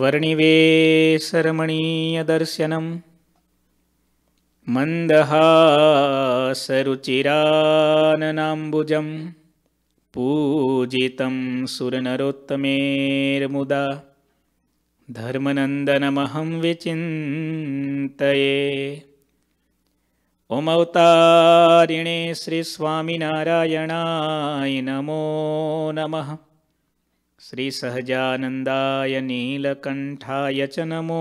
वर्णिवेशरमणीयदर्शनं मन्दहासरुचिराननाम्बुजं पूजितं सुरनरोत्तमेर्मुदा धर्मनन्दनमहं विचिन्तये उमवतारिणे श्रीस्वामिनारायणाय नमो नमः श्रीसहजानन्दाय नीलकण्ठाय च नमो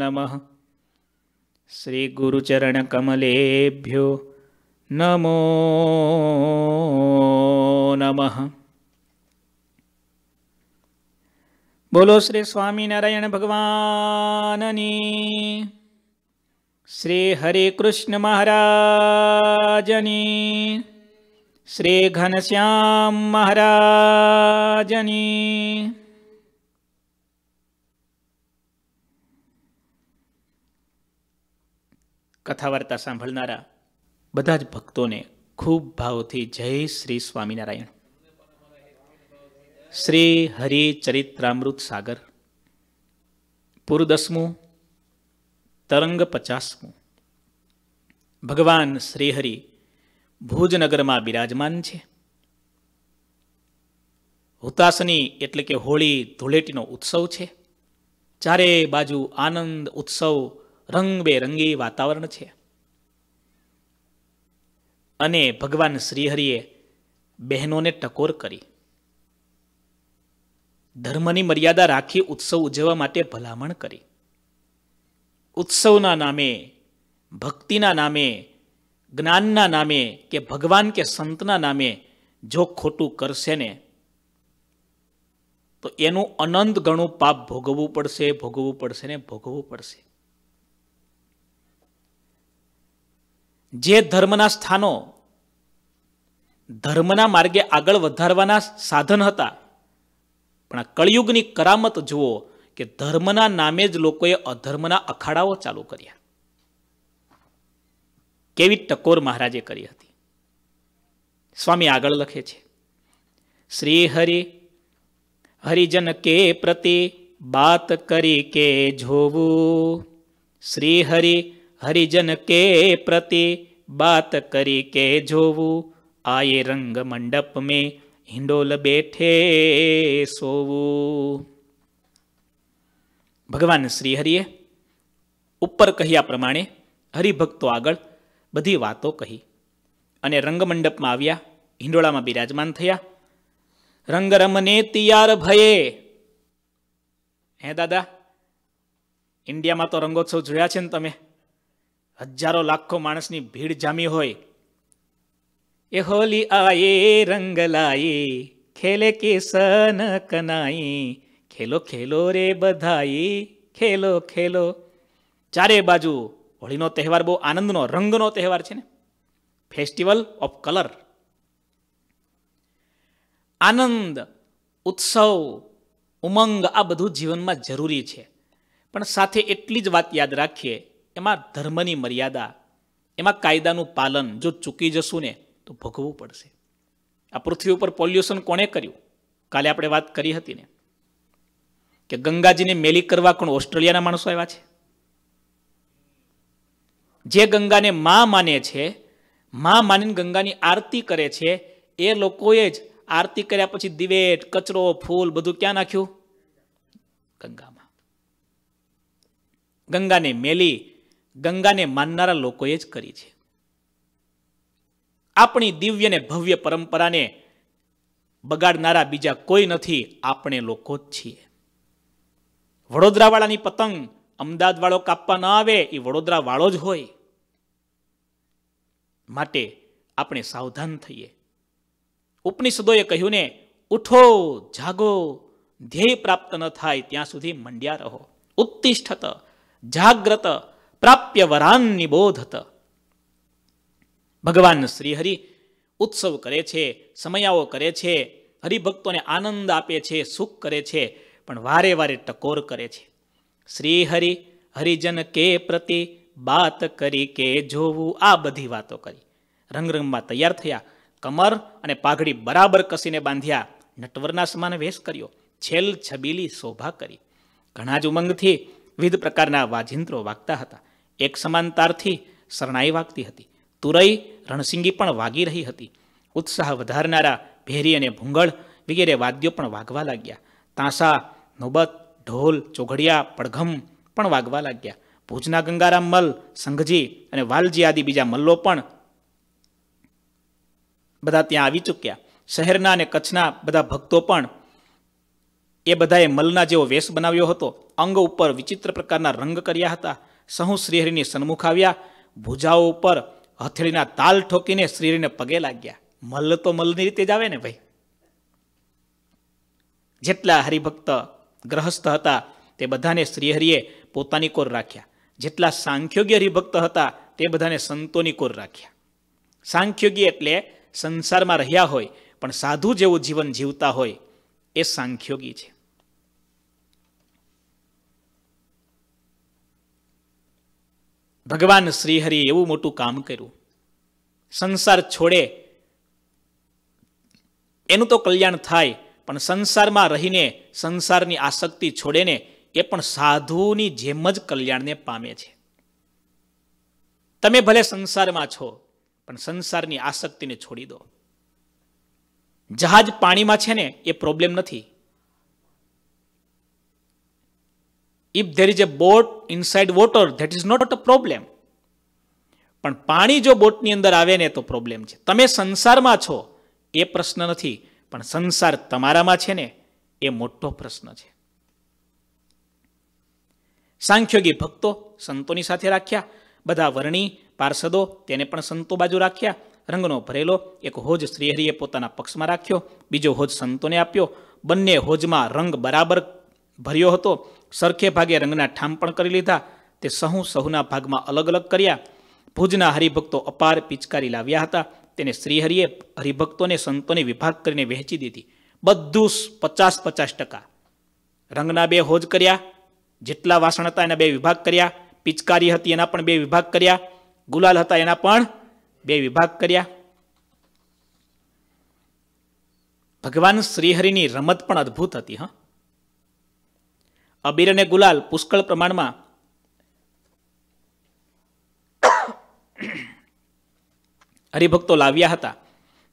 नमः श्रीगुरुचरणकमलेभ्यो नमो नमः बोलो स्वामी हरे श्री श्री नारायण कृष्ण महाराजनी શ્રી ઘનશ્યામ મહારાજની કથા વાર્તા સાંભળનારા બધા જ ભક્તોને ખૂબ ભાવથી જય શ્રી સ્વામિનારાયણ શ્રી હરિચરિત્રામૃત સાગર પૂરદસમું તરંગ પચાસમું ભગવાન શ્રીહરિ ભુજનગરમાં બિરાજમાન છે હુતાસની એટલે કે હોળી ધૂળેટીનો ઉત્સવ છે ચારે બાજુ આનંદ ઉત્સવ રંગબેરંગી વાતાવરણ છે અને ભગવાન શ્રીહરિએ બહેનોને ટકોર કરી ધર્મની મર્યાદા રાખી ઉત્સવ ઉજવવા માટે ભલામણ કરી ઉત્સવના નામે ભક્તિના નામે જ્ઞાનના નામે કે ભગવાન કે સંતના નામે જો ખોટું કરશે ને તો એનું અનંત ગણું પાપ ભોગવવું પડશે ભોગવવું પડશે ને ભોગવવું પડશે જે ધર્મના સ્થાનો ધર્મના માર્ગે આગળ વધારવાના સાધન હતા પણ આ કળિયુગની કરામત જુઓ કે ધર્મના નામે જ લોકોએ અધર્મના અખાડાઓ ચાલુ કર્યા કેવી ટકોર મહારાજે કરી હતી સ્વામી આગળ લખે છે શ્રી હરિ હરિજન કે પ્રતિ બાત કરી કે જોવું શ્રી હરિ હરિજન કે પ્રતિ બાત કરી કે જોવું આયે રંગ મંડપ મેં હિંડોલ બેઠે સોવું ભગવાન શ્રીહરિએ ઉપર કહ્યા પ્રમાણે હરિભક્તો આગળ બધી વાતો કહી અને રંગમંડપમાં આવ્યા હિંડોળામાં બિરાજમાન થયા રંગરમને તિયાર ભયે હે દાદા ઇન્ડિયામાં તો રંગોત્સવ જોયા છે ને તમે હજારો લાખો માણસની ભીડ જામી હોય એ હોલી આયે રંગ લાયે ખેલે કેસન કનાઈ ખેલો ખેલો રે બધાઈ ખેલો ખેલો ચારે બાજુ હોળીનો તહેવાર બહુ આનંદનો રંગનો તહેવાર છે ને ફેસ્ટિવલ ઓફ કલર આનંદ ઉત્સવ ઉમંગ આ બધું જીવનમાં જરૂરી છે પણ સાથે એટલી જ વાત યાદ રાખીએ એમાં ધર્મની મર્યાદા એમાં કાયદાનું પાલન જો ચૂકી જશું ને તો ભોગવવું પડશે આ પૃથ્વી ઉપર પોલ્યુશન કોણે કર્યું કાલે આપણે વાત કરી હતી ને કે ગંગાજીને મેલી કરવા કોણ ઓસ્ટ્રેલિયાના માણસો આવ્યા છે જે ગંગાને મા માને છે મા માનીને ગંગાની આરતી કરે છે એ લોકોએ જ આરતી કર્યા પછી દિવેટ કચરો ફૂલ બધું ક્યાં નાખ્યું ગંગામાં ગંગાને મેલી ગંગાને માનનારા લોકોએ જ કરી છે આપણી દિવ્ય ને ભવ્ય પરંપરાને બગાડનારા બીજા કોઈ નથી આપણે લોકો જ છીએ વડોદરાવાળાની પતંગ અમદાવાદવાળો કાપવા ન આવે એ વડોદરાવાળો જ હોય માટે આપણે સાવધાન થઈએ ઉપનિષદોએ કહ્યું ને ઉઠો જાગો ધ્યેય પ્રાપ્ત ન થાય ત્યાં સુધી મંડ્યા રહો ઉત્તિષ્ઠત જાગ્રત પ્રાપ્ય વરાન નિબોધત ભગવાન શ્રીહરિ ઉત્સવ કરે છે સમયાઓ કરે છે હરિભક્તોને આનંદ આપે છે સુખ કરે છે પણ વારે વારે ટકોર કરે છે શ્રીહરિ હરિજન કે પ્રતિ બાત કરી કે જોવું આ બધી વાતો કરી રંગરંગમાં તૈયાર થયા કમર અને પાઘડી બરાબર કસીને બાંધ્યા નટવરના સમાન વેશ કર્યો છેલ છબીલી શોભા કરી ઘણા જ ઉમંગથી વિવિધ પ્રકારના વાજિંત્રો વાગતા હતા એક સમાન તારથી શરણાઈ વાગતી હતી તુરઈ રણસિંગી પણ વાગી રહી હતી ઉત્સાહ વધારનારા ભેરી અને ભૂંગળ વગેરે વાદ્યો પણ વાગવા લાગ્યા તાંસા નોબત ઢોલ ચોઘડિયા પડઘમ પણ વાગવા લાગ્યા ભુજના ગંગારામ મલ સંઘજી અને વાલજી આદિ બીજા મલ્લો પણ બધા ત્યાં આવી ચૂક્યા શહેરના અને કચ્છના બધા ભક્તો પણ એ બધાએ મલના જેવો વેશ બનાવ્યો હતો અંગ ઉપર વિચિત્ર પ્રકારના રંગ કર્યા હતા સહુ શ્રીહરિની સન્મુખ આવ્યા ભુજાઓ ઉપર હથેળીના તાલ ઠોકીને શ્રીહરિને પગે લાગ્યા મલ્લ તો મલની રીતે જ આવે ને ભાઈ જેટલા હરિભક્ત ગ્રહસ્થ હતા તે બધાને શ્રીહરિએ પોતાની કોર રાખ્યા જેટલા સાંખ્યોગી હરિભક્ત હતા તે બધાને સંતોની કોર રાખ્યા સાંખ્યોગી એટલે સંસારમાં રહ્યા હોય પણ સાધુ જેવું જીવન જીવતા હોય એ સાંખ્યોગી છે ભગવાન શ્રીહરિ એવું મોટું કામ કર્યું સંસાર છોડે એનું તો કલ્યાણ થાય પણ સંસારમાં રહીને સંસારની આસક્તિ છોડે ને એ પણ સાધુની જેમ જ કલ્યાણને પામે છે તમે ભલે સંસારમાં છો પણ સંસારની આસક્તિને છોડી દો જહાજ પાણીમાં છે ને એ પ્રોબ્લેમ નથી if there is a boat inside water that is not a problem પણ પાણી જો બોટની અંદર આવે ને તો પ્રોબ્લેમ છે તમે સંસારમાં છો એ પ્રશ્ન નથી પણ સંસાર તમારામાં છે ને એ મોટો પ્રશ્ન છે સાંખ્યોગી ભક્તો સંતોની સાથે રાખ્યા બધા વર્ણી પાર્ષદો તેને પણ સંતો બાજુ રાખ્યા રંગનો ભરેલો એક હોજ શ્રીહરિએ પોતાના પક્ષમાં રાખ્યો બીજો હોજ સંતોને આપ્યો બંને હોજમાં રંગ બરાબર ભર્યો હતો સરખે ભાગે રંગના ઠામ પણ કરી લીધા તે સહુ સહુના ભાગમાં અલગ અલગ કર્યા ભુજના હરિભક્તો અપાર પિચકારી લાવ્યા હતા તેને શ્રીહરિએ હરિભક્તોને સંતોને વિભાગ કરીને વહેંચી દીધી બધું પચાસ પચાસ ટકા રંગના બે હોજ કર્યા જેટલા વાસણ હતા એના બે વિભાગ કર્યા પિચકારી હતી એના પણ બે વિભાગ કર્યા ગુલાલ હતા એના પણ બે વિભાગ કર્યા ભગવાન શ્રીહરિની રમત પણ અદ્ભુત હતી હા અબીર અને ગુલાલ પુષ્કળ પ્રમાણમાં હરિભક્તો લાવ્યા હતા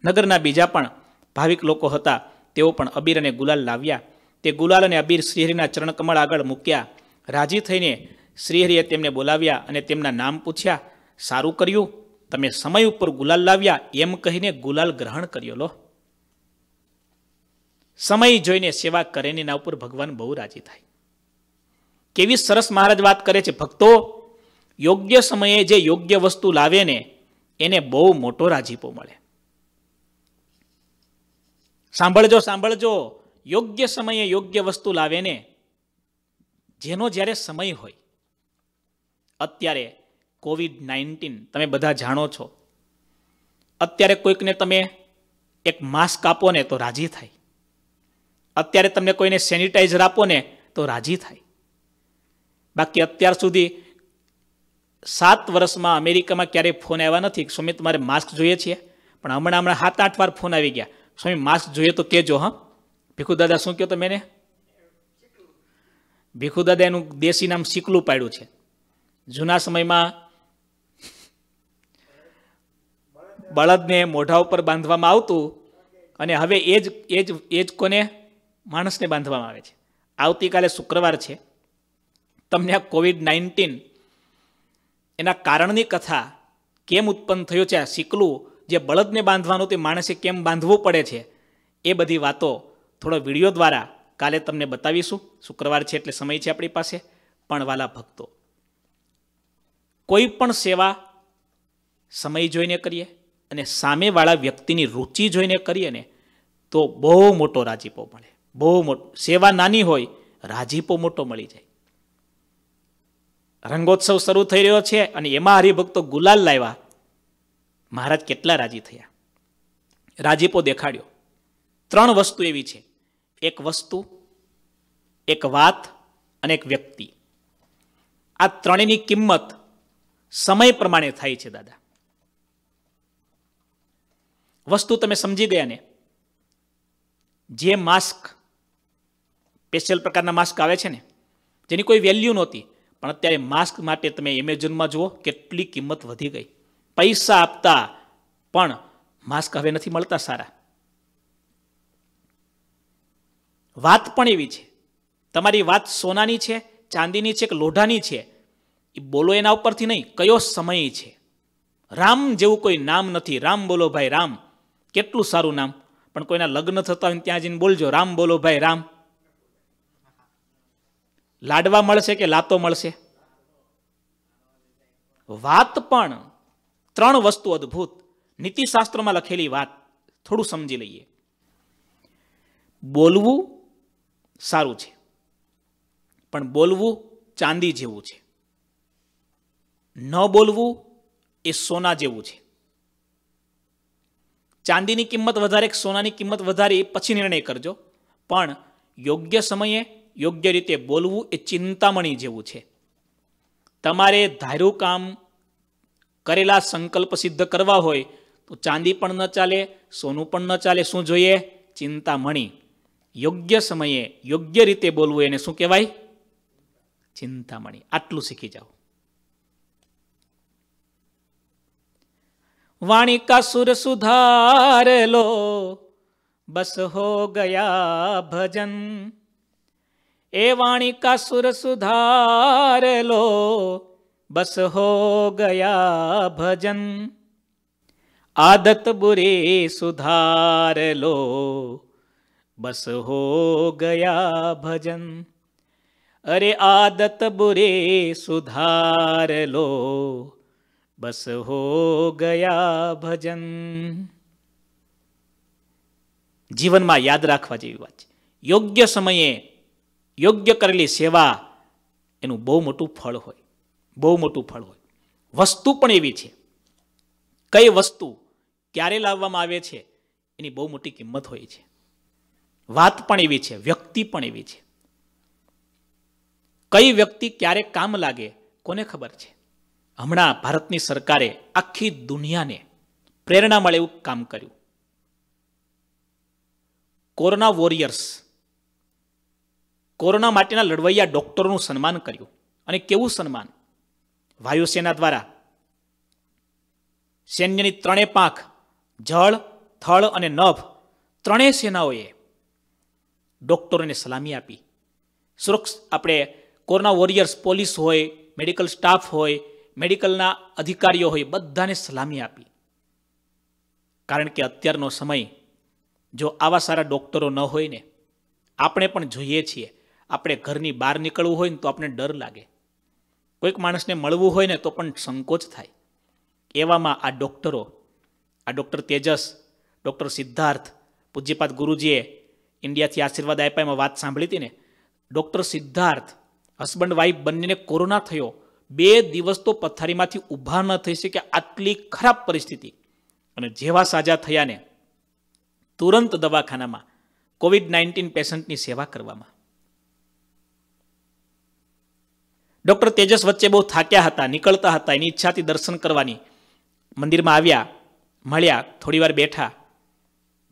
નગરના બીજા પણ ભાવિક લોકો હતા તેઓ પણ અબીર અને ગુલાલ લાવ્યા તે ગુલાલ અને અબીર શ્રીહરિના ચરણકમળ આગળ મૂક્યા રાજી થઈને શ્રીહરિએ તેમને બોલાવ્યા અને તેમના નામ પૂછ્યા સારું કર્યું તમે સમય ઉપર ગુલાલ લાવ્યા એમ કહીને ગુલાલ ગ્રહણ કર્યો લો સમય જોઈને સેવા કરે એના ઉપર ભગવાન બહુ રાજી થાય કેવી સરસ મહારાજ વાત કરે છે ભક્તો યોગ્ય સમયે જે યોગ્ય વસ્તુ લાવે ને એને બહુ મોટો રાજીપો મળે સાંભળજો સાંભળજો યોગ્ય સમયે યોગ્ય વસ્તુ લાવે ને જેનો જ્યારે સમય હોય અત્યારે કોવિડ નાઇન્ટીન તમે બધા જાણો છો અત્યારે કોઈકને તમે એક માસ્ક આપો ને તો રાજી થાય અત્યારે તમને કોઈને સેનિટાઈઝર આપો ને તો રાજી થાય બાકી અત્યાર સુધી સાત વર્ષમાં અમેરિકામાં ક્યારેય ફોન આવ્યા નથી સ્વામી તમારે માસ્ક જોઈએ છીએ પણ હમણાં હમણાં સાત આઠ વાર ફોન આવી ગયા સ્વામી માસ્ક જોઈએ તો કહેજો હા ભીખુદાદા શું કહો તમે એને ભીખુદાદા એનું દેશી નામ સિકલું પાડ્યું છે જૂના સમયમાં બળદને મોઢા ઉપર બાંધવામાં આવતું અને હવે એ જ એ જ એ જ કોને માણસને બાંધવામાં આવે છે આવતીકાલે શુક્રવાર છે તમને આ કોવિડ નાઇન્ટીન એના કારણની કથા કેમ ઉત્પન્ન થયું છે આ સિકલું જે બળદને બાંધવાનું તે માણસે કેમ બાંધવું પડે છે એ બધી વાતો થોડો વિડીયો દ્વારા કાલે તમને બતાવીશું શુક્રવાર છે એટલે સમય છે આપણી પાસે પણ વાલા ભક્તો કોઈ પણ સેવા સમય જોઈને કરીએ અને સામેવાળા વ્યક્તિની રુચિ જોઈને કરીએ ને તો બહુ મોટો રાજીપો મળે બહુ મોટો સેવા નાની હોય રાજીપો મોટો મળી જાય રંગોત્સવ શરૂ થઈ રહ્યો છે અને એમાં હરિભક્તો ગુલાલ લાવ્યા મહારાજ કેટલા રાજી થયા રાજીપો દેખાડ્યો ત્રણ વસ્તુ એવી છે એક વસ્તુ એક વાત અને એક વ્યક્તિ આ ત્રણેયની કિંમત સમય પ્રમાણે થાય છે દાદા વસ્તુ તમે સમજી ગયા ને જે માસ્ક સ્પેશિયલ પ્રકારના માસ્ક આવે છે ને જેની કોઈ વેલ્યુ નહોતી પણ અત્યારે માસ્ક માટે તમે એમેઝોનમાં જુઓ કેટલી કિંમત વધી ગઈ પૈસા આપતા પણ માસ્ક હવે નથી મળતા સારા વાત પણ એવી છે તમારી વાત સોનાની છે ચાંદીની છે કે લોઢાની છે એ બોલો એના ઉપરથી નહીં કયો સમય છે રામ જેવું કોઈ નામ નથી રામ બોલો ભાઈ રામ કેટલું સારું નામ પણ કોઈના લગ્ન થતા હોય ત્યાં જઈને બોલજો રામ બોલો ભાઈ રામ લાડવા મળશે કે લાતો મળશે વાત પણ ત્રણ વસ્તુ અદ્ભુત નીતિશાસ્ત્રમાં લખેલી વાત થોડું સમજી લઈએ બોલવું સારું છે પણ બોલવું ચાંદી જેવું છે ન બોલવું એ સોના જેવું છે ચાંદીની કિંમત વધારે કે સોનાની કિંમત વધારે એ પછી નિર્ણય કરજો પણ યોગ્ય સમયે યોગ્ય રીતે બોલવું એ ચિંતામણી જેવું છે તમારે ધાર્યું કામ કરેલા સંકલ્પ સિદ્ધ કરવા હોય તો ચાંદી પણ ન ચાલે સોનું પણ ન ચાલે શું જોઈએ ચિંતામણી યોગ્ય સમયે યોગ્ય રીતે બોલવું એને શું કહેવાય ચિંતામણી આટલું શીખી જાઓ વાણી કા સુર બસ હો ગયા ભજન એ વાણી કા સુર બસ હો ગયા ભજન આદત બુરી સુધાર બસ હો ગયા ભજન અરે આદત બુરે સુધાર લો બસ હો ગયા ભજન જીવનમાં યાદ રાખવા જેવી વાત છે યોગ્ય સમયે યોગ્ય કરેલી સેવા એનું બહુ મોટું ફળ હોય બહુ મોટું ફળ હોય વસ્તુ પણ એવી છે કઈ વસ્તુ ક્યારે લાવવામાં આવે છે એની બહુ મોટી કિંમત હોય છે વાત પણ એવી છે વ્યક્તિ પણ એવી છે કઈ વ્યક્તિ ક્યારે કામ લાગે કોને ખબર છે હમણાં ભારતની સરકારે આખી દુનિયાને પ્રેરણા મળે એવું કામ કર્યું કોરોના વોરિયર્સ કોરોના માટેના લડવૈયા ડોક્ટરોનું સન્માન કર્યું અને કેવું સન્માન વાયુસેના દ્વારા સૈન્યની ત્રણે પાંખ જળ થળ અને નભ ત્રણેય સેનાઓએ ડૉક્ટરોને સલામી આપી સુરક્ષ આપણે કોરોના વોરિયર્સ પોલીસ હોય મેડિકલ સ્ટાફ હોય મેડિકલના અધિકારીઓ હોય બધાને સલામી આપી કારણ કે અત્યારનો સમય જો આવા સારા ડૉક્ટરો ન હોય ને આપણે પણ જોઈએ છીએ આપણે ઘરની બહાર નીકળવું હોય ને તો આપણે ડર લાગે કોઈક માણસને મળવું હોય ને તો પણ સંકોચ થાય એવામાં આ ડૉક્ટરો આ ડૉક્ટર તેજસ ડૉક્ટર સિદ્ધાર્થ પૂજ્યપાત ગુરુજીએ ઇન્ડિયાથી આશીર્વાદ આપ્યા એમાં વાત સાંભળી હતી ને ડૉક્ટર સિદ્ધાર્થ હસબન્ડ વાઈફ બંનેને કોરોના થયો બે દિવસ તો પથારીમાંથી ઊભા ન થઈ શકે આટલી ખરાબ પરિસ્થિતિ અને જેવા સાજા થયા ને તુરંત દવાખાનામાં કોવિડ નાઇન્ટીન પેશન્ટની સેવા કરવામાં ડૉક્ટર તેજસ વચ્ચે બહુ થાક્યા હતા નીકળતા હતા એની ઈચ્છાથી દર્શન કરવાની મંદિરમાં આવ્યા મળ્યા થોડીવાર બેઠા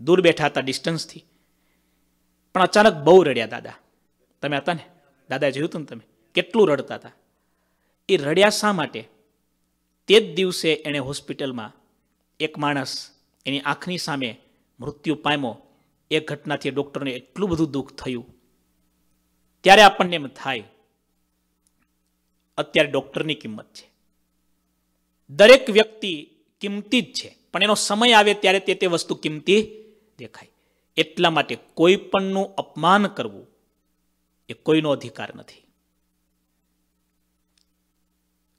દૂર બેઠા હતા ડિસ્ટન્સથી પણ અચાનક બહુ રડ્યા દાદા તમે હતા ને દાદાએ જોયું હતું ને તમે કેટલું રડતા હતા એ રડ્યા શા માટે તે જ દિવસે એણે હોસ્પિટલમાં એક માણસ એની આંખની સામે મૃત્યુ પામ્યો એ ઘટનાથી ડૉક્ટરને એટલું બધું દુઃખ થયું ત્યારે આપણને એમ થાય અત્યારે ડૉક્ટરની કિંમત છે દરેક વ્યક્તિ કિંમતી જ છે પણ એનો સમય આવે ત્યારે તે તે વસ્તુ કિંમતી દેખાય એટલા માટે કોઈ પણનું અપમાન કરવું એ કોઈનો અધિકાર નથી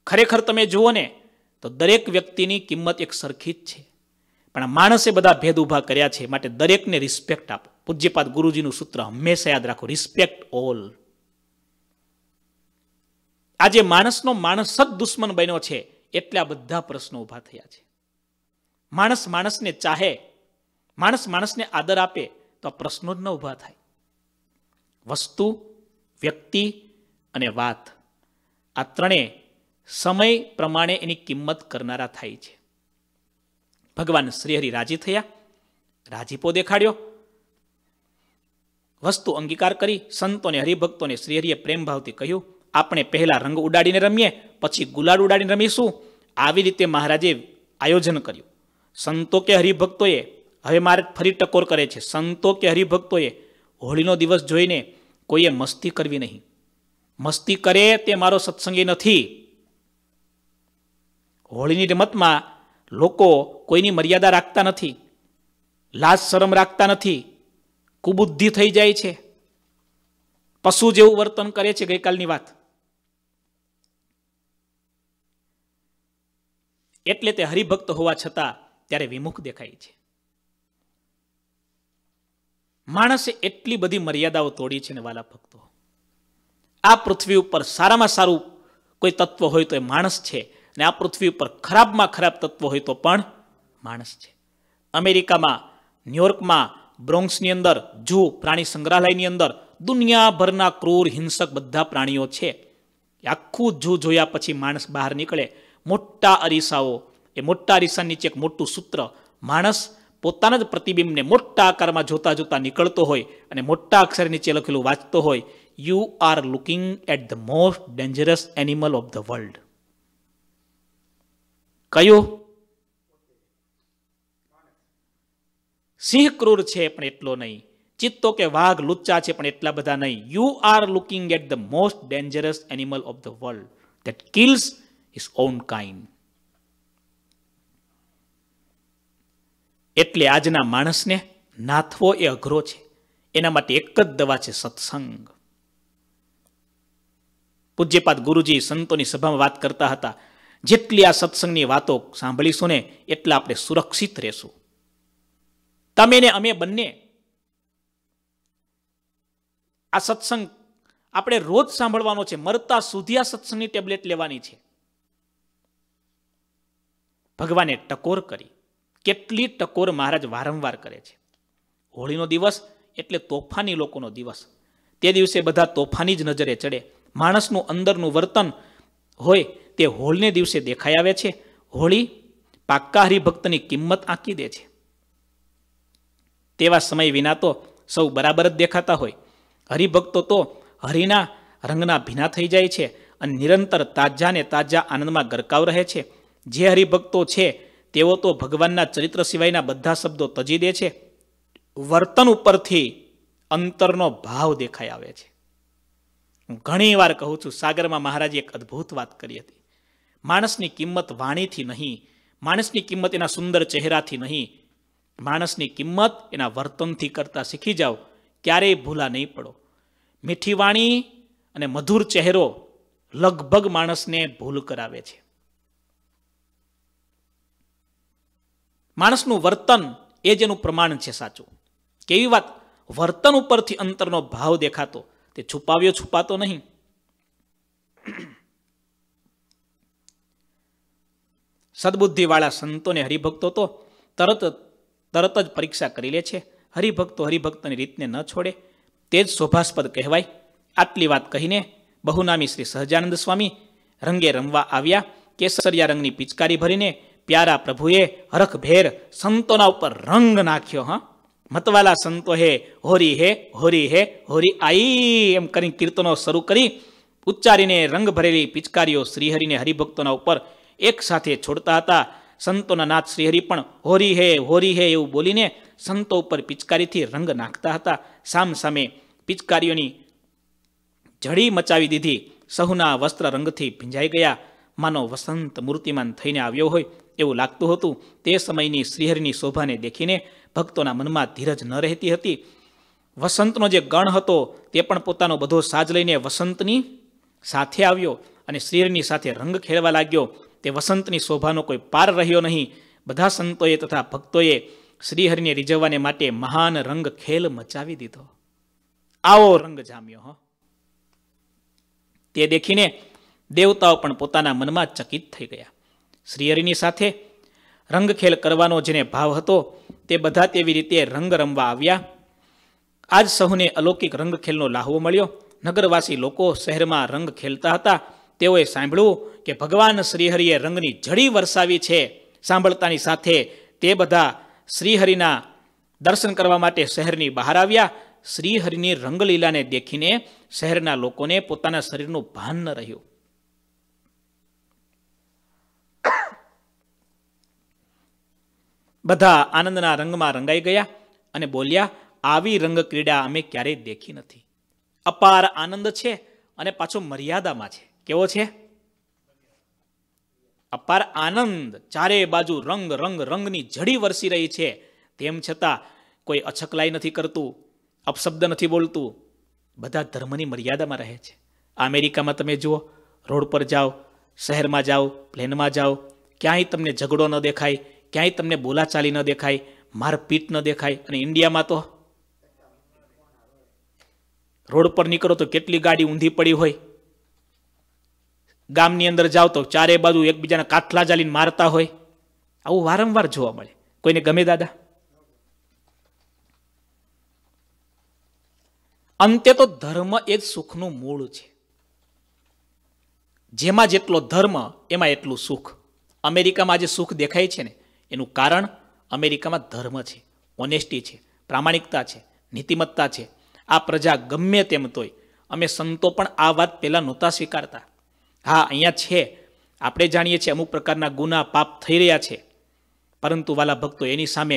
ખરેખર તમે જુઓ ને તો દરેક વ્યક્તિની કિંમત એક સરખી જ છે પણ માણસે બધા ભેદ ઊભા કર્યા છે માટે દરેકને રિસ્પેક્ટ આપો પૂજ્યપાદ ગુરુજીનું સૂત્ર હંમેશા યાદ રાખો રિસ્પેક્ટ ઓલ આજે માણસનો માણસ જ દુશ્મન બન્યો છે એટલે આ બધા પ્રશ્નો ઊભા થયા છે માણસ માણસને ચાહે માણસ માણસને આદર આપે તો આ પ્રશ્નો જ ન ઊભા થાય વસ્તુ વ્યક્તિ અને વાત આ ત્રણે સમય પ્રમાણે એની કિંમત કરનારા થાય છે ભગવાન શ્રીહરિ રાજી થયા રાજીપો દેખાડ્યો વસ્તુ અંગીકાર કરી સંતોને હરિભક્તોને શ્રીહરિએ પ્રેમભાવથી કહ્યું આપણે પહેલા રંગ ઉડાડીને રમીએ પછી ગુલાડ ઉડાડીને રમીશું આવી રીતે મહારાજે આયોજન કર્યું સંતો કે હરિભક્તોએ હવે મારે ફરી ટકોર કરે છે સંતો કે હરિભક્તોએ હોળીનો દિવસ જોઈને કોઈએ મસ્તી કરવી નહીં મસ્તી કરે તે મારો સત્સંગી નથી હોળીની રમતમાં લોકો કોઈની મર્યાદા રાખતા નથી લાજ શરમ રાખતા નથી કુબુદ્ધિ થઈ જાય છે પશુ જેવું વર્તન કરે છે ગઈકાલની વાત એટલે તે હરિભક્ત હોવા છતાં ત્યારે વિમુખ દેખાય છે માણસે એટલી બધી મર્યાદાઓ તોડી છે ને વાલા ભક્તો આ પૃથ્વી ઉપર સારામાં સારું કોઈ તત્વ હોય તો એ માણસ છે ને આ પૃથ્વી ઉપર ખરાબમાં ખરાબ તત્વ હોય તો પણ માણસ છે અમેરિકામાં ન્યુયોર્કમાં બ્રોન્ક્સની અંદર જુ પ્રાણી સંગ્રહાલયની અંદર દુનિયાભરના ક્રૂર હિંસક બધા પ્રાણીઓ છે આખું જુ જોયા પછી માણસ બહાર નીકળે મોટા અરીસાઓ એ મોટા અરીસા નીચે એક મોટું સૂત્ર માણસ પોતાના જ પ્રતિબિંબને મોટા આકારમાં જોતા જોતા નીકળતો હોય અને મોટા અક્ષર નીચે લખેલું વાંચતો હોય you are looking at the most dangerous animal of the world કયો સિંહ ક્રૂર છે પણ એટલો નહીં ચિત્તો કે વાઘ લુચ્ચા છે પણ એટલા બધા નહીં you are looking at the most dangerous animal of the world that kills is own kind એટલે આજના માણસને નાથવો એ અઘરો છે એના માટે એક જ દવા છે સત્સંગ પૂજ્યપાદ ગુરુજી સંતોની સભામાં વાત કરતા હતા જેટલી આ સત્સંગની વાતો સાંભળીશું ને એટલા આપણે સુરક્ષિત રહેશું તમે ને અમે બંને આ સત્સંગ આપણે રોજ સાંભળવાનો છે મરતા સુધી આ સત્સંગની ટેબ્લેટ લેવાની છે ભગવાને ટકોર કરી કેટલી ટકોર મહારાજ વારંવાર કરે છે હોળીનો દિવસ એટલે તોફાની લોકોનો દિવસ તે દિવસે બધા તોફાની જ નજરે ચડે માણસનું અંદરનું વર્તન હોય તે હોળને દિવસે દેખાઈ આવે છે હોળી પાક્કા હરિભક્તની કિંમત આંકી દે છે તેવા સમય વિના તો સૌ બરાબર જ દેખાતા હોય હરિભક્તો તો હરિના રંગના ભીના થઈ જાય છે અને નિરંતર તાજાને તાજા આનંદમાં ગરકાવ રહે છે જે હરિભક્તો છે તેઓ તો ભગવાનના ચરિત્ર સિવાયના બધા શબ્દો તજી દે છે વર્તન ઉપરથી અંતરનો ભાવ દેખાઈ આવે છે હું ઘણી વાર કહું છું સાગરમાં મહારાજે એક અદ્ભુત વાત કરી હતી માણસની કિંમત વાણીથી નહીં માણસની કિંમત એના સુંદર ચહેરાથી નહીં માણસની કિંમત એના વર્તનથી કરતા શીખી જાઓ ક્યારેય ભૂલા નહીં પડો મીઠી વાણી અને મધુર ચહેરો લગભગ માણસને ભૂલ કરાવે છે માણસનું વર્તન એ જેનું પ્રમાણ છે સાચું કેવી વાત વર્તન ઉપરથી અંતરનો ભાવ દેખાતો તે છુપાવ્યો છુપાતો નહીં સદબુદ્ધિવાળા સંતોને હરિભક્તો તો તરત તરત જ પરીક્ષા કરી લે છે હરિભક્તો હરિભક્તની રીતને ન છોડે તે જ શોભાસ્પદ કહેવાય આટલી વાત કહીને બહુનામી શ્રી સહજાનંદ સ્વામી રંગે રમવા આવ્યા કેસરિયા રંગની પિચકારી ભરીને પ્યારા પ્રભુએ હરખભેર સંતોના ઉપર રંગ નાખ્યો હા મતવાલા સંતો હે હોરી હે હોરી હે હોરી આઈ એમ કરી કીર્તનો શરૂ કરી ઉચ્ચારીને રંગ ભરેલી પિચકારીઓ શ્રીહરિને હરિભક્તોના ઉપર એક સાથે છોડતા હતા સંતોના નાથ શ્રીહરિ પણ હોરી હે હોરી હે એવું બોલીને સંતો ઉપર પિચકારીથી રંગ નાખતા હતા સામ સામે પિચકારીઓની જડી મચાવી દીધી સહુના વસ્ત્ર રંગથી ભીંજાઈ ગયા માનો વસંત મૂર્તિમાન થઈને આવ્યો હોય એવું લાગતું હતું તે સમયની શ્રીહરિની શોભાને દેખીને ભક્તોના મનમાં ધીરજ ન રહેતી હતી વસંતનો જે ગણ હતો તે પણ પોતાનો બધો સાજ લઈને વસંતની સાથે આવ્યો અને શ્રીહરિની સાથે રંગ ખેડવા લાગ્યો તે વસંતની શોભાનો કોઈ પાર રહ્યો નહીં બધા સંતોએ તથા ભક્તોએ શ્રીહરિને રીઝવવાને માટે મહાન રંગ ખેલ મચાવી દીધો આવો રંગ જામ્યો હો તે દેખીને દેવતાઓ પણ પોતાના મનમાં ચકિત થઈ ગયા શ્રીહરિની સાથે રંગખેલ કરવાનો જેને ભાવ હતો તે બધા તેવી રીતે રંગ રમવા આવ્યા આજ સૌને અલૌકિક રંગ ખેલનો લાહવો મળ્યો નગરવાસી લોકો શહેરમાં રંગ ખેલતા હતા તેઓએ સાંભળ્યું કે ભગવાન શ્રીહરિએ રંગની જડી વરસાવી છે સાંભળતાની સાથે તે બધા શ્રીહરિના દર્શન કરવા માટે શહેરની બહાર આવ્યા શ્રીહરિની રંગલીલાને દેખીને શહેરના લોકોને પોતાના શરીરનું ભાન ન રહ્યું બધા આનંદના રંગમાં રંગાઈ ગયા અને બોલ્યા આવી રંગ ક્રીડા અમે ક્યારેય દેખી નથી અપાર આનંદ છે અને પાછો મર્યાદામાં છે કેવો છે અપાર આનંદ ચારે બાજુ રંગ રંગ રંગની જડી વરસી રહી છે તેમ છતાં કોઈ અછકલાઈ નથી કરતું અપશબ્દ નથી બોલતું બધા ધર્મની મર્યાદામાં રહે છે અમેરિકામાં તમે જુઓ રોડ પર જાઓ શહેરમાં જાઓ પ્લેનમાં જાઓ ક્યાંય તમને ઝઘડો ન દેખાય ક્યાંય તમને બોલાચાલી ન દેખાય મારપીટ ન દેખાય અને ઇન્ડિયામાં તો રોડ પર નીકળો તો કેટલી ગાડી ઊંધી પડી હોય ગામની અંદર જાઓ તો ચારે બાજુ એકબીજાના કાથલા ચાલીને મારતા હોય આવું વારંવાર જોવા મળે કોઈને ગમે દાદા અંતે તો ધર્મ એ જ સુખનું મૂળ છે જેમાં જેટલો ધર્મ એમાં એટલું સુખ અમેરિકામાં આજે સુખ દેખાય છે ને એનું કારણ અમેરિકામાં ધર્મ છે ઓનેસ્ટી છે પ્રામાણિકતા છે નીતિમત્તા છે આ પ્રજા ગમે તેમ તોય અમે સંતો પણ આ વાત પહેલાં નહોતા સ્વીકારતા હા અહીંયા છે આપણે જાણીએ છીએ અમુક પ્રકારના ગુના પાપ થઈ રહ્યા છે પરંતુ વાલા ભક્તો એની સામે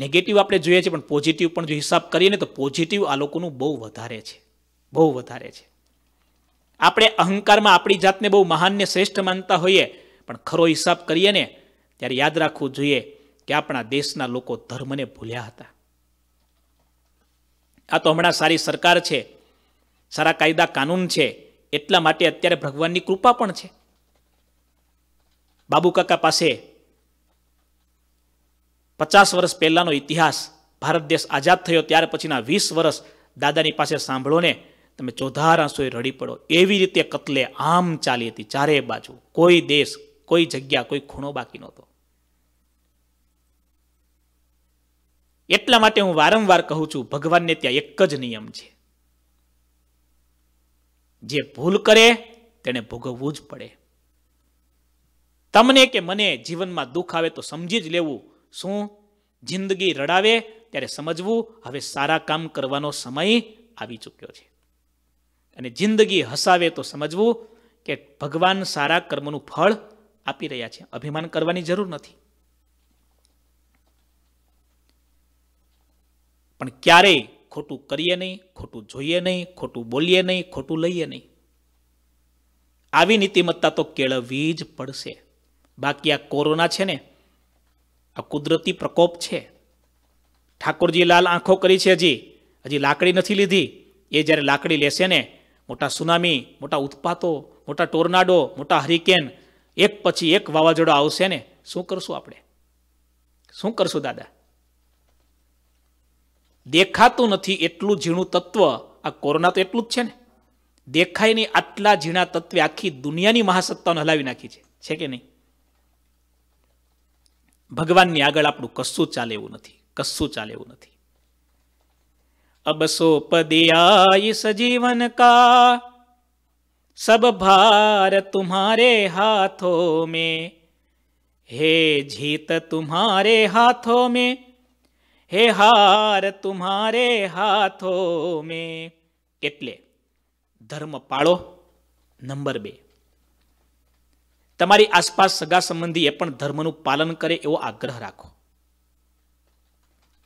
નેગેટિવ આપણે જોઈએ છીએ પણ પોઝિટિવ પણ જો હિસાબ કરીએ ને તો પોઝિટિવ આ લોકોનું બહુ વધારે છે બહુ વધારે છે આપણે અહંકારમાં આપણી જાતને બહુ મહાનને શ્રેષ્ઠ માનતા હોઈએ પણ ખરો હિસાબ કરીએ ને ત્યારે યાદ રાખવું જોઈએ કે આપણા દેશના લોકો ધર્મને ભૂલ્યા હતા આ તો હમણાં સારી સરકાર છે સારા કાયદા કાનૂન છે એટલા માટે અત્યારે ભગવાનની કૃપા પણ છે બાબુકાકા પાસે પચાસ વર્ષ પહેલાંનો ઇતિહાસ ભારત દેશ આઝાદ થયો ત્યાર પછીના વીસ વર્ષ દાદાની પાસે સાંભળો ને તમે ચોધાર આંસુએ રડી પડો એવી રીતે કતલે આમ ચાલી હતી ચારે બાજુ કોઈ દેશ કોઈ જગ્યા કોઈ ખૂણો બાકી નહોતો એટલા માટે હું વારંવાર કહું છું ભગવાનને ત્યાં એક જ નિયમ છે જે ભૂલ કરે તેને ભોગવવું જ પડે તમને કે મને જીવનમાં દુઃખ આવે તો સમજી જ લેવું શું જિંદગી રડાવે ત્યારે સમજવું હવે સારા કામ કરવાનો સમય આવી ચૂક્યો છે અને જિંદગી હસાવે તો સમજવું કે ભગવાન સારા કર્મનું ફળ આપી રહ્યા છે અભિમાન કરવાની જરૂર નથી પણ ક્યારેય ખોટું કરીએ નહીં ખોટું જોઈએ નહીં ખોટું બોલીએ નહીં ખોટું લઈએ નહીં આવી નીતિમત્તા તો કેળવવી જ પડશે બાકી આ કોરોના છે ને આ કુદરતી પ્રકોપ છે ઠાકોરજી લાલ આંખો કરી છે હજી હજી લાકડી નથી લીધી એ જ્યારે લાકડી લેશે ને મોટા સુનામી મોટા ઉત્પાતો મોટા ટોર્નાડો મોટા હરિકેન એક પછી એક વાવાઝોડો આવશે ને શું કરશું આપણે શું કરશું દાદા દેખાતું નથી એટલું ઝીણું તત્વ આ કોરોના તો એટલું જ છે ને દેખાય નહીં આટલા ઝીણા તત્વે આખી દુનિયાની મહાસત્તાને હલાવી નાખી છે છે કે નહીં ભગવાનની આગળ આપણું કશું ચાલે એવું નથી કશું ચાલે એવું નથી અબસો પદિયાય સજીવન કા સબ ભાર તુમારે હાથો મેં હે જીત તુમારે હાથો મેં હે હાર તુમારે હાથો મેં એટલે ધર્મ પાળો નંબર બે તમારી આસપાસ સગા સંબંધી એ પણ ધર્મનું પાલન કરે એવો આગ્રહ રાખો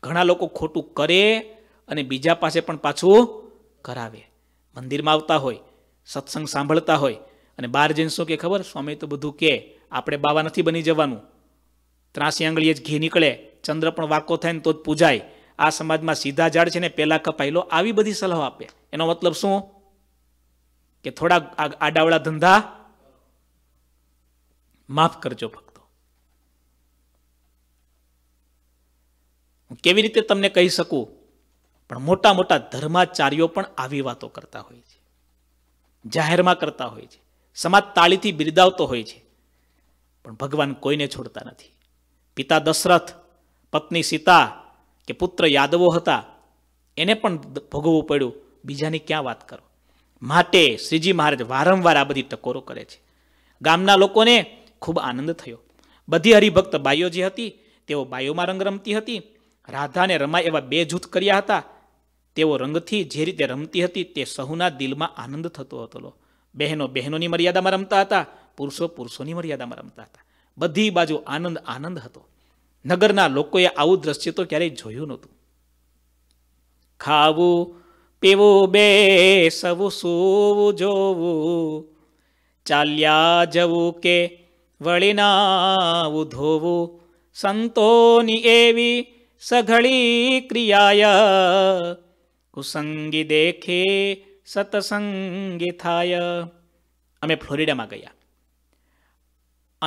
ઘણા લોકો ખોટું કરે અને બીજા પાસે પણ પાછું કરાવે મંદિરમાં આવતા હોય સત્સંગ સાંભળતા હોય અને બાર જઈને કે ખબર સ્વામી તો બધું કે આપણે બાવા નથી બની જવાનું ત્રાસી આંગળીએ જ ઘી નીકળે ચંદ્ર પણ વાકો થાય ને તો જ પૂજાય આ સમાજમાં સીધા ઝાડ છે ને પહેલાં કપાઈ લો આવી બધી સલાહ આપે એનો મતલબ શું કે થોડા આડાવડા ધંધા માફ કરજો ભક્તો કેવી રીતે તમને કહી શકું પણ મોટા મોટા ધર્માચાર્યો પણ આવી વાતો કરતા હોય છે જાહેરમાં કરતા હોય છે સમાજ તાળીથી બિરદાવતો હોય છે પણ ભગવાન કોઈને છોડતા નથી પિતા દશરથ પત્ની સીતા કે પુત્ર યાદવો હતા એને પણ ભોગવવું પડ્યું બીજાની ક્યાં વાત કરો માટે શ્રીજી મહારાજ વારંવાર આ બધી ટકોરો કરે છે ગામના લોકોને ખૂબ આનંદ થયો બધી હરિભક્ત બાઈઓ જે હતી તેઓ બાઈઓમાં રંગ રમતી હતી રાધાને રમાય એવા બે જૂથ કર્યા હતા તેઓ રંગથી જે રીતે રમતી હતી તે સહુના દિલમાં આનંદ થતો હતો બહેનો બહેનોની મર્યાદામાં રમતા હતા પુરુષો પુરુષોની મર્યાદામાં રમતા હતા બધી બાજુ આનંદ આનંદ હતો નગરના લોકોએ આવું દ્રશ્ય તો ક્યારેય જોયું નહોતું ખાવું પીવું બે સવું સૂવું જોવું ચાલ્યા જવું કે વળીનાવું ધોવું સંતોની એવી સઘળી ક્રિયા કુસંગી દેખે સતસંગી થાય અમે ફ્લોરિડામાં ગયા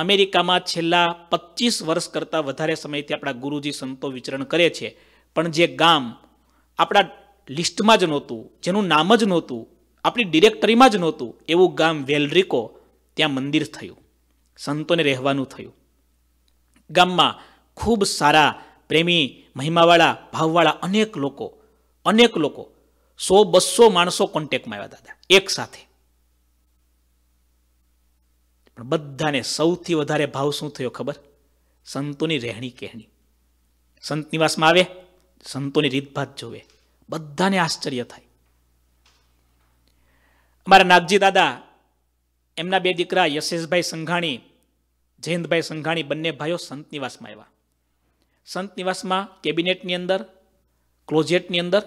અમેરિકામાં છેલ્લા પચીસ વર્ષ કરતાં વધારે સમયથી આપણા ગુરુજી સંતો વિચરણ કરે છે પણ જે ગામ આપણા લિસ્ટમાં જ નહોતું જેનું નામ જ નહોતું આપણી ડિરેક્ટરીમાં જ નહોતું એવું ગામ વેલરિકો ત્યાં મંદિર થયું સંતોને રહેવાનું થયું ગામમાં ખૂબ સારા પ્રેમી મહિમાવાળા ભાવવાળા અનેક લોકો અનેક લોકો સો બસો માણસો કોન્ટેક્ટમાં આવ્યા દાદા એક સાથે પણ બધાને સૌથી વધારે ભાવ શું થયો ખબર સંતોની રહેણી કહેણી સંત નિવાસમાં આવે સંતોની રીતભાત જોવે બધાને આશ્ચર્ય થાય અમારા નાગજી દાદા એમના બે દીકરા યશેષભાઈ સંઘાણી જયંતભાઈ સંઘાણી બંને ભાઈઓ સંત નિવાસમાં આવ્યા સંત નિવાસમાં કેબિનેટની અંદર ક્લોઝેટની અંદર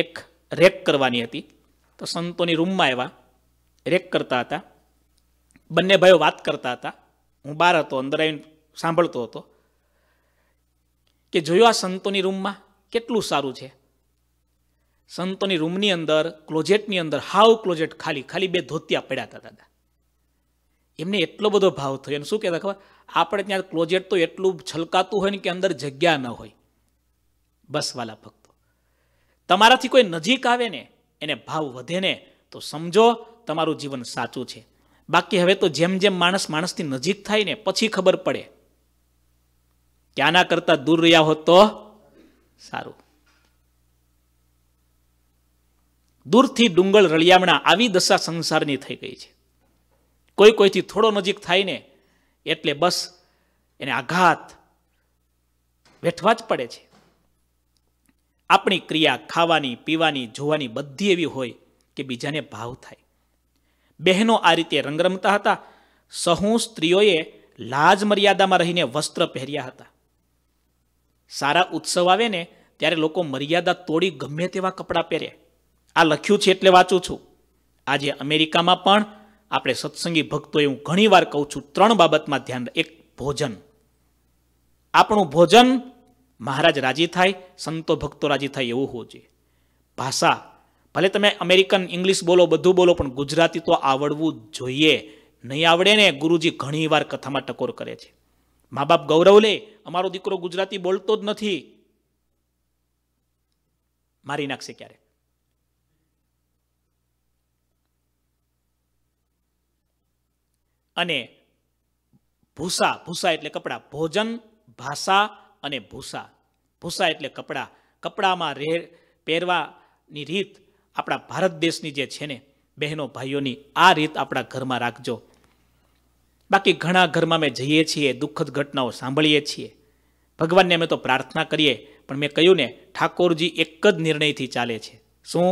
એક રેક કરવાની હતી તો સંતોની રૂમમાં આવ્યા રેક કરતા હતા બંને ભાઈઓ વાત કરતા હતા હું બહાર હતો અંદર આવીને સાંભળતો હતો કે જોયું આ સંતોની રૂમમાં કેટલું સારું છે સંતોની રૂમની અંદર ક્લોઝેટની અંદર હાવ ક્લોઝેટ ખાલી ખાલી બે ધોતિયા પડ્યા હતા દાદા એમને એટલો બધો ભાવ થયો એમ શું કહેતા ખબર આપણે ત્યાં ક્લોઝેટ તો એટલું છલકાતું હોય ને કે અંદર જગ્યા ન હોય બસવાલા ભક્તો તમારાથી કોઈ નજીક આવે ને એને ભાવ વધે ને તો સમજો તમારું જીવન સાચું છે બાકી હવે તો જેમ જેમ માણસ માણસની નજીક થાય ને પછી ખબર પડે કે આના કરતાં દૂર રહ્યા હોત તો સારું દૂરથી ડુંગળ રળિયામણા આવી દશા સંસારની થઈ ગઈ છે કોઈ કોઈથી થોડો નજીક થાય ને એટલે બસ એને આઘાત વેઠવા જ પડે છે આપણી ક્રિયા ખાવાની પીવાની જોવાની બધી એવી હોય કે બીજાને ભાવ થાય બહેનો આ રીતે રંગ રમતા હતા સહું સ્ત્રીઓએ લાજ મર્યાદામાં રહીને વસ્ત્ર પહેર્યા હતા સારા ઉત્સવ આવે ને ત્યારે લોકો મર્યાદા તોડી ગમે તેવા કપડાં પહેરે આ લખ્યું છે એટલે વાંચું છું આજે અમેરિકામાં પણ આપણે સત્સંગી ભક્તોએ હું ઘણીવાર કહું છું ત્રણ બાબતમાં ધ્યાન એક ભોજન આપણું ભોજન મહારાજ રાજી થાય સંતો ભક્તો રાજી થાય એવું હોવું જોઈએ ભાષા ભલે તમે અમેરિકન ઇંગ્લિશ બોલો બધું બોલો પણ ગુજરાતી તો આવડવું જોઈએ નહીં આવડે ને ગુરુજી ઘણીવાર કથામાં ટકોર કરે છે મા બાપ ગૌરવ લે અમારો દીકરો ગુજરાતી બોલતો જ નથી મારી નાખશે ક્યારે અને ભૂસા ભૂસા એટલે કપડાં ભોજન ભાષા અને ભૂસા ભૂસા એટલે કપડાં કપડામાં પહેરવાની રીત આપણા ભારત દેશની જે છે ને બહેનો ભાઈઓની આ રીત આપણા ઘરમાં રાખજો બાકી ઘણા ઘરમાં અમે જઈએ છીએ દુઃખદ ઘટનાઓ સાંભળીએ છીએ ભગવાનને અમે તો પ્રાર્થના કરીએ પણ મેં કહ્યું ને ઠાકોરજી એક જ નિર્ણયથી ચાલે છે શું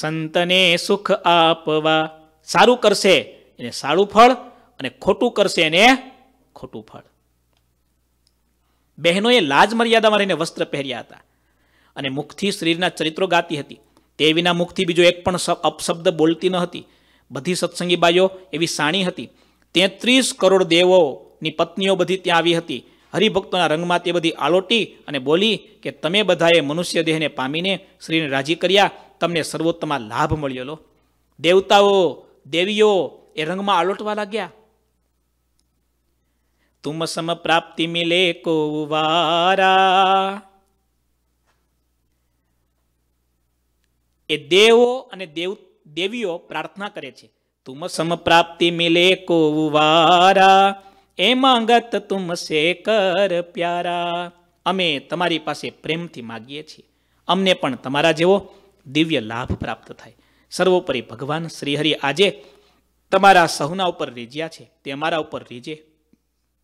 સંતને સુખ આપવા સારું કરશે એને સારું ફળ અને ખોટું કરશે એને ખોટું ફળ બહેનોએ લાજ મર્યાદામાં રહીને વસ્ત્ર પહેર્યા હતા અને મુખથી શરીરના ચરિત્રો ગાતી હતી તે વિના મુખથી બીજો એક પણ અપશબ્દ બોલતી ન હતી બધી સત્સંગી બાઈઓ એવી સાણી હતી તેત્રીસ કરોડ દેવોની પત્નીઓ બધી ત્યાં આવી હતી હરિભક્તોના રંગમાં તે બધી આલોટી અને બોલી કે તમે બધાએ મનુષ્ય દેહને પામીને શ્રીને રાજી કર્યા તમને સર્વોત્તમ લાભ મળ્યો લો દેવતાઓ દેવીઓ એ રંગમાં આલોટવા લાગ્યા તુમ સમ પ્રાપ્તિ મિલે કોવારા એ દેવો અને દેવ દેવીઓ પ્રાર્થના કરે છે તુમ પ્રાપ્તિ મિલે કોવારા એ માંગત તુમ સે કર પ્યારા અમે તમારી પાસે પ્રેમથી માગીએ છીએ અમને પણ તમારા જેવો દિવ્ય લાભ પ્રાપ્ત થાય સર્વોપરી ભગવાન શ્રીહરિ આજે તમારા સહુના ઉપર રીજ્યા છે તે અમારા ઉપર રીજે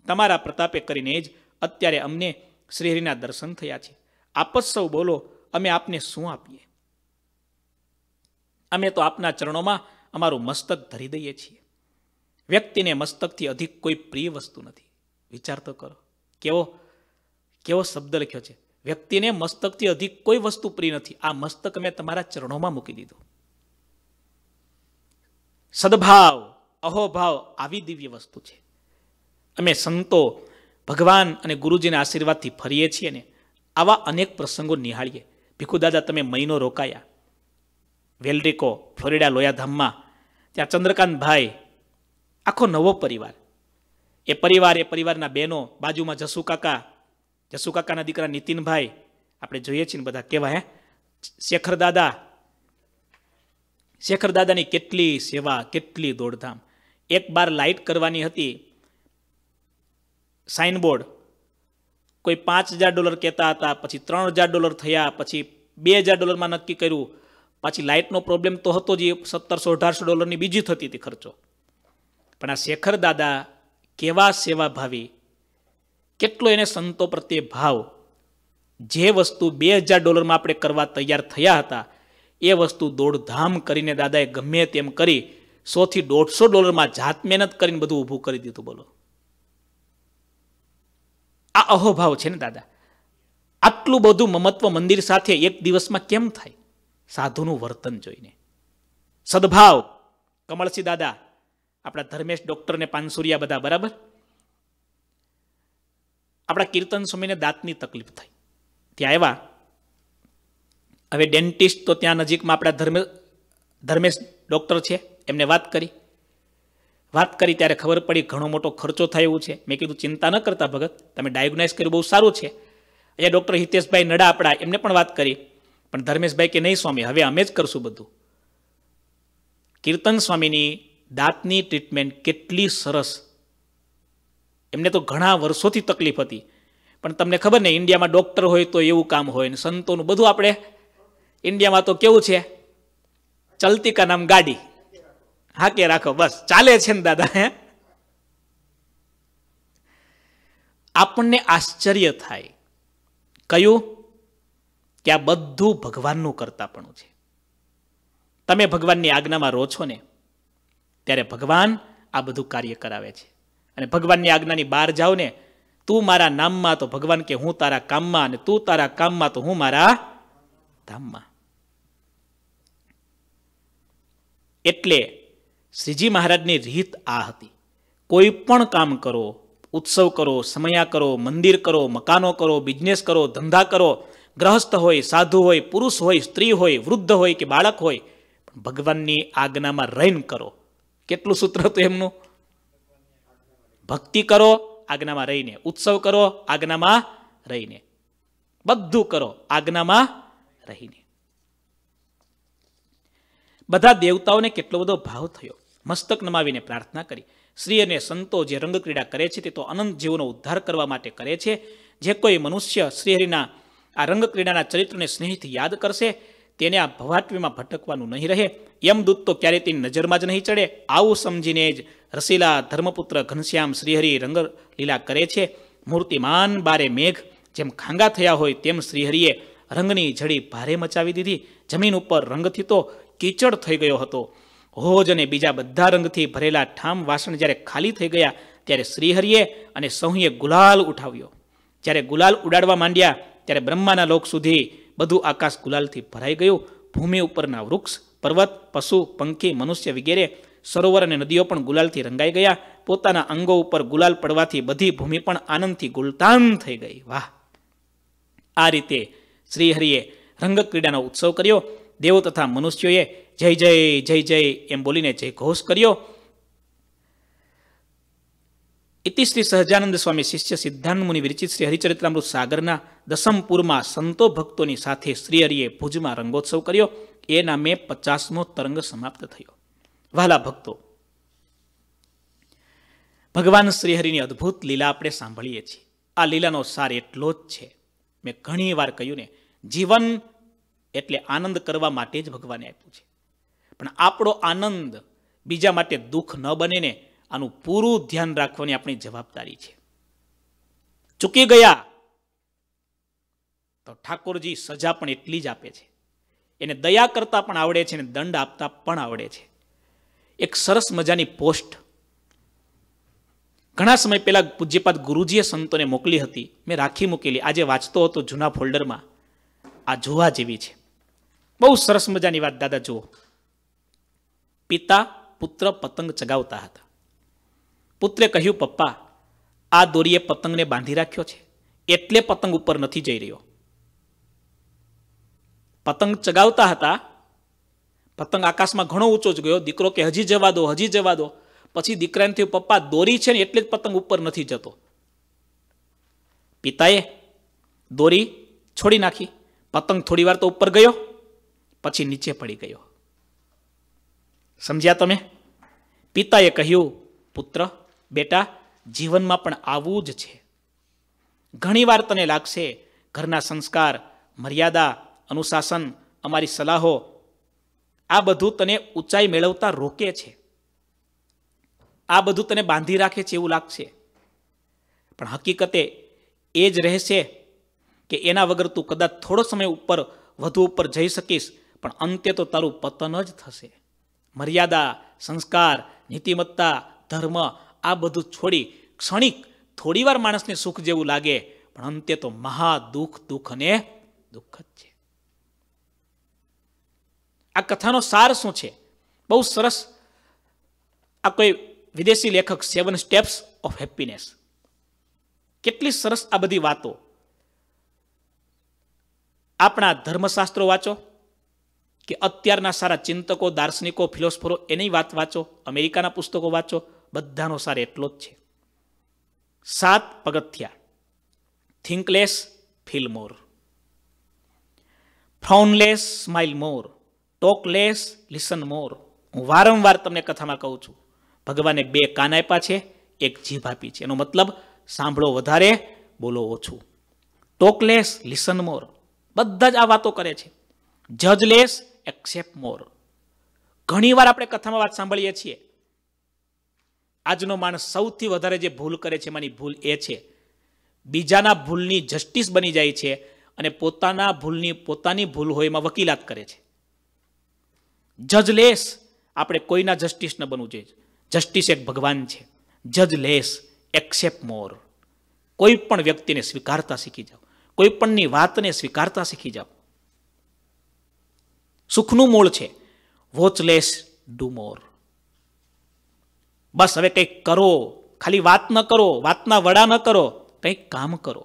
તમારા પ્રતાપે કરીને જ અત્યારે અમને શ્રીહરિના દર્શન થયા છે આપસ સૌ બોલો અમે આપને શું આપીએ અમે તો આપના ચરણોમાં અમારું મસ્તક ધરી દઈએ છીએ વ્યક્તિને મસ્તકથી અધિક કોઈ પ્રિય વસ્તુ નથી વિચાર તો કરો કેવો કેવો શબ્દ લખ્યો છે વ્યક્તિને મસ્તકથી અધિક કોઈ વસ્તુ પ્રિય નથી આ મસ્તક મેં તમારા ચરણોમાં મૂકી દીધું સદભાવ અહોભાવ આવી દિવ્ય વસ્તુ છે અમે સંતો ભગવાન અને ગુરુજીના આશીર્વાદથી ફરીએ છીએ ને આવા અનેક પ્રસંગો નિહાળીએ ભીખુ દાદા તમે મહિનો રોકાયા વેલરિકો ફ્લોરિડા લોયાધામમાં ત્યાં ચંદ્રકાંત ભાઈ આખો નવો પરિવાર એ પરિવાર એ પરિવારના બહેનો બાજુમાં જસુ કાકા જસુ કાકાના દીકરા નીતિનભાઈ આપણે જોઈએ છીએ ને બધા કેવા હે શેખર દાદા શેખર દાદાની કેટલી સેવા કેટલી દોડધામ એક બાર લાઇટ કરવાની હતી સાઇનબોર્ડ કોઈ પાંચ હજાર ડોલર કહેતા હતા પછી ત્રણ હજાર ડોલર થયા પછી બે હજાર ડોલરમાં નક્કી કર્યું પાછી લાઇટનો પ્રોબ્લેમ તો હતો જે સત્તરસો અઢારસો ડોલરની બીજી થતી હતી ખર્ચો પણ આ શેખર દાદા કેવા સેવાભાવી કેટલો એને સંતો પ્રત્યે ભાવ જે વસ્તુ બે હજાર ડોલરમાં આપણે કરવા તૈયાર થયા હતા એ વસ્તુ દોડધામ કરીને દાદાએ ગમે તેમ કરી સોથી દોઢસો ડોલરમાં જાત મહેનત કરીને બધું ઊભું કરી દીધું બોલો આ અહોભાવ છે ને દાદા આટલું બધું મમત્વ મંદિર સાથે એક દિવસમાં કેમ થાય સાધુનું વર્તન જોઈને સદભાવ કમળસિંહ દાદા આપણા ધર્મેશ ડૉક્ટરને પાનસુરિયા બધા બરાબર આપણા કીર્તન સ્વામીને દાંતની તકલીફ થઈ ત્યાં આવ્યા હવે ડેન્ટિસ્ટ તો ત્યાં નજીકમાં આપણા ધર્મે ધર્મેશ ડૉક્ટર છે એમને વાત કરી વાત કરી ત્યારે ખબર પડી ઘણો મોટો ખર્ચો થાય એવું છે મેં કીધું ચિંતા ન કરતા ભગત તમે ડાયગ્નાઇઝ કર્યું બહુ સારું છે અહીંયા ડૉક્ટર હિતેશભાઈ નડા આપણા એમને પણ વાત કરી પણ ધર્મેશભાઈ કે નહીં સ્વામી હવે અમે જ કરશું બધું કીર્તન સ્વામીની દાંતની ટ્રીટમેન્ટ કેટલી સરસ એમને તો ઘણા વર્ષોથી તકલીફ હતી પણ તમને ખબર ને ઇન્ડિયામાં ડૉક્ટર હોય તો એવું કામ હોય ને સંતોનું બધું આપણે ઇન્ડિયામાં તો કેવું છે ચલતી કા નામ ગાડી હા કે રાખો બસ ચાલે છે ને દાદા હે આપણને આશ્ચર્ય થાય કયું કે આ બધું ભગવાનનું કરતાપણું છે તમે ભગવાનની આજ્ઞામાં રહો છો ને ત્યારે ભગવાન આ બધું કાર્ય કરાવે છે અને ભગવાનની આજ્ઞાની બહાર જાઓ ને તું મારા નામમાં તો ભગવાન કે હું તારા કામમાં અને તું તારા કામમાં તો હું મારા ધામમાં એટલે શ્રીજી મહારાજની રીત આ હતી કોઈ પણ કામ કરો ઉત્સવ કરો સમયા કરો મંદિર કરો મકાનો કરો બિઝનેસ કરો ધંધા કરો ગ્રહસ્થ હોય સાધુ હોય પુરુષ હોય સ્ત્રી હોય વૃદ્ધ હોય કે બાળક હોય ભગવાનની આજ્ઞામાં રહીને કરો કેટલું સૂત્ર હતું એમનું ભક્તિ કરો આજ્ઞામાં રહીને ઉત્સવ કરો આજ્ઞામાં રહીને બધું કરો આજ્ઞામાં રહીને બધા દેવતાઓને કેટલો બધો ભાવ થયો મસ્તક નમાવીને પ્રાર્થના કરી શ્રી અને સંતો જે રંગક્રીડા કરે છે તે તો અનંત જીવોનો ઉદ્ધાર કરવા માટે કરે છે જે કોઈ મનુષ્ય શ્રીહરિના આ રંગક્રીડાના ચરિત્રને સ્નેહથી યાદ કરશે તેને આ ભવાત્વીમાં ભટકવાનું નહીં રહે યમદૂત તો ક્યારેય તેની નજરમાં જ નહીં ચડે આવું સમજીને જ રસીલા ધર્મપુત્ર ઘનશ્યામ શ્રીહરિ રંગલીલા કરે છે મૂર્તિમાન બારે મેઘ જેમ ખાંગા થયા હોય તેમ શ્રીહરિએ રંગની જડી ભારે મચાવી દીધી જમીન ઉપર રંગથી તો કીચડ થઈ ગયો હતો હોજ અને બીજા બધા રંગથી ભરેલા ઠામ વાસણ જ્યારે ખાલી થઈ ગયા ત્યારે શ્રીહરિએ અને સૌએ ગુલાલ ઉઠાવ્યો જ્યારે ગુલાલ ઉડાડવા માંડ્યા ત્યારે બ્રહ્માના લોક સુધી બધું આકાશ ગુલાલથી ભરાઈ ગયું ભૂમિ ઉપરના વૃક્ષ પર્વત પશુ પંખી મનુષ્ય વગેરે સરોવર અને નદીઓ પણ ગુલાલથી રંગાઈ ગયા પોતાના અંગો ઉપર ગુલાલ પડવાથી બધી ભૂમિ પણ આનંદથી ગુલતાન થઈ ગઈ વાહ આ રીતે શ્રીહરિએ રંગક્રીડાનો ઉત્સવ કર્યો દેવો તથા મનુષ્યોએ જય જય જય જય એમ બોલીને જય ઘોષ કર્યો ઇતિ શ્રી સહજાનંદ સ્વામી શિષ્ય સિદ્ધાંત મુનિ વિરચિત શ્રી હરિચરિત્રામૃત સાગરના દસમપુરમાં સંતો ભક્તોની સાથે શ્રીહરિએ ભુજમાં રંગોત્સવ કર્યો એ નામે પચાસમો તરંગ સમાપ્ત થયો વહાલા ભક્તો ભગવાન શ્રીહરિની અદભુત લીલા આપણે સાંભળીએ છીએ આ લીલાનો સાર એટલો જ છે મેં ઘણી વાર કહ્યું ને જીવન એટલે આનંદ કરવા માટે જ ભગવાને આપ્યું છે પણ આપણો આનંદ બીજા માટે દુઃખ ન બને ને આનું પૂરું ધ્યાન રાખવાની આપણી જવાબદારી છે ચૂકી ગયા તો ઠાકોરજી સજા પણ એટલી જ આપે છે એને દયા કરતા પણ આવડે છે અને દંડ આપતા પણ આવડે છે એક સરસ મજાની પોસ્ટ ઘણા સમય પહેલા પૂજ્યપાદ ગુરુજીએ સંતોને મોકલી હતી મેં રાખી મૂકેલી આજે વાંચતો હતો જૂના ફોલ્ડરમાં આ જોવા જેવી છે બહુ સરસ મજાની વાત દાદા જુઓ પિતા પુત્ર પતંગ ચગાવતા હતા પુત્રે કહ્યું પપ્પા આ દોરીએ પતંગને બાંધી રાખ્યો છે એટલે પતંગ ઉપર નથી જઈ રહ્યો પતંગ ચગાવતા હતા પતંગ આકાશમાં ઘણો ઊંચો જ ગયો દીકરો કે હજી જવા દો હજી જવા દો પછી દીકરાને થયું પપ્પા દોરી છે ને એટલે જ પતંગ ઉપર નથી જતો પિતાએ દોરી છોડી નાખી પતંગ થોડી વાર તો ઉપર ગયો પછી નીચે પડી ગયો સમજ્યા તમે પિતાએ કહ્યું પુત્ર બેટા જીવનમાં પણ આવું જ છે ઘણીવાર તને લાગશે ઘરના સંસ્કાર મર્યાદા અનુશાસન અમારી સલાહો આ બધું તને ઊંચાઈ મેળવતા રોકે છે આ બધું તને બાંધી રાખે છે એવું લાગશે પણ હકીકતે એ જ રહેશે કે એના વગર તું કદાચ થોડો સમય ઉપર વધુ ઉપર જઈ શકીશ પણ અંતે તો તારું પતન જ થશે મર્યાદા સંસ્કાર નીતિમત્તા ધર્મ આ બધું છોડી ક્ષણિક થોડીવાર માણસને સુખ જેવું લાગે પણ અંતે તો મહા દુઃખ દુઃખ અને દુઃખ જ છે આ કથાનો સાર શું છે બહુ સરસ આ કોઈ વિદેશી લેખક સેવન સ્ટેપ્સ ઓફ હેપીનેસ કેટલી સરસ આ બધી વાતો આપણા ધર્મશાસ્ત્રો વાંચો કે અત્યારના સારા ચિંતકો દાર્શનિકો ફિલોસોફરો એની વાત વાંચો અમેરિકાના પુસ્તકો વાંચો બધાનો સાર એટલો જ છે સાત પગથિયા think less feel more frown less smile more talk less listen more હું વારંવાર તમને કથામાં કહું છું ભગવાને બે કાન આપ્યા છે એક જીભ આપી છે એનો મતલબ સાંભળો વધારે બોલો ઓછું ટોકલેસ લિસન મોર બધા જ આ વાતો કરે છે જજલેસ એક્સેપ્ટ મોર ઘણીવાર આપણે કથામાં વાત સાંભળીએ છીએ આજનો માણસ સૌથી વધારે જે ભૂલ કરે છે એમાંની ભૂલ એ છે બીજાના ભૂલની જસ્ટિસ બની જાય છે અને પોતાના ભૂલની પોતાની ભૂલ હોય એમાં વકીલાત કરે છે જજલેસ આપણે કોઈના જસ્ટિસ ન બનવું જોઈએ જસ્ટિસ એક ભગવાન છે જજ જજલેસ એક્સેપ્ટ મોર કોઈ પણ વ્યક્તિને સ્વીકારતા શીખી જાઓ કોઈ પણની વાતને સ્વીકારતા શીખી જાઓ સુખનું મૂળ છે વોચલેસ ડુ મોર બસ હવે કંઈક કરો ખાલી વાત ન કરો વાતના વડા ન કરો કંઈક કામ કરો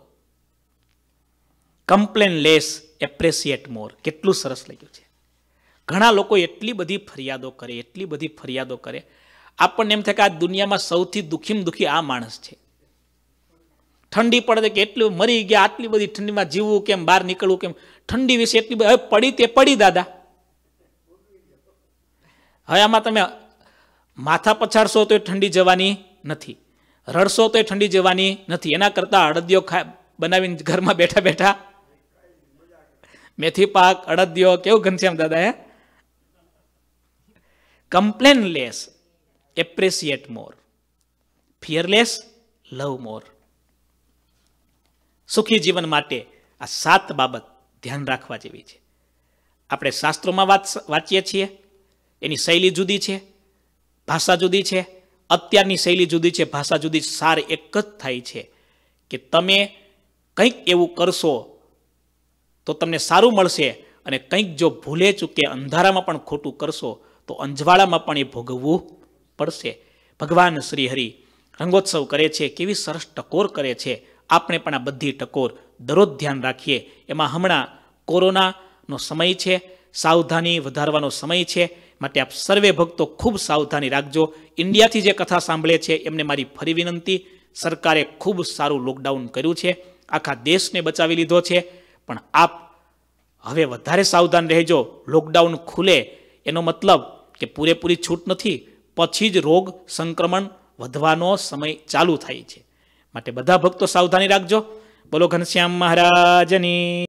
કમ્પ્લેન લેસ એપ્રેસિએટ મોર કેટલું સરસ લાગ્યું છે ઘણા લોકો એટલી બધી ફરિયાદો કરે એટલી બધી ફરિયાદો કરે આપણને એમ થાય કે આ દુનિયામાં સૌથી દુઃખીમાં દુઃખી આ માણસ છે ઠંડી પડે કે એટલું મરી ગયા આટલી બધી ઠંડીમાં જીવવું કેમ બહાર નીકળવું કેમ ઠંડી વિશે એટલી બધી હવે પડી તે પડી દાદા હવે આમાં તમે માથા પછાડશો તો ઠંડી જવાની નથી રડશો તો ઠંડી જવાની નથી એના કરતાં અડદિયો ખા બનાવીને ઘરમાં બેઠા બેઠા મેથી પાક અડદિયો કેવું ઘનશ્યામ દાદા હે complain less appreciate more fearless love more સુખી જીવન માટે આ સાત બાબત ધ્યાન રાખવા જેવી છે આપણે શાસ્ત્રોમાં વાત વાંચીએ છીએ એની શૈલી જુદી છે ભાષા જુદી છે અત્યારની શૈલી જુદી છે ભાષા જુદી સાર એક જ થાય છે કે તમે કંઈક એવું કરશો તો તમને સારું મળશે અને કંઈક જો ભૂલે ચૂકે અંધારામાં પણ ખોટું કરશો તો અંજવાળામાં પણ એ ભોગવવું પડશે ભગવાન શ્રીહરિ રંગોત્સવ કરે છે કેવી સરસ ટકોર કરે છે આપણે પણ આ બધી ટકોર દરરોજ ધ્યાન રાખીએ એમાં હમણાં કોરોનાનો સમય છે સાવધાની વધારવાનો સમય છે માટે આપ સર્વે ભક્તો ખૂબ સાવધાની રાખજો ઇન્ડિયાથી જે કથા સાંભળે છે એમને મારી ફરી વિનંતી સરકારે ખૂબ સારું લોકડાઉન કર્યું છે આખા દેશને બચાવી લીધો છે પણ આપ હવે વધારે સાવધાન રહેજો લોકડાઉન ખુલે એનો મતલબ કે પૂરેપૂરી છૂટ નથી પછી જ રોગ સંક્રમણ વધવાનો સમય ચાલુ થાય છે માટે બધા ભક્તો સાવધાની રાખજો બોલો ઘનશ્યામ મહારાજની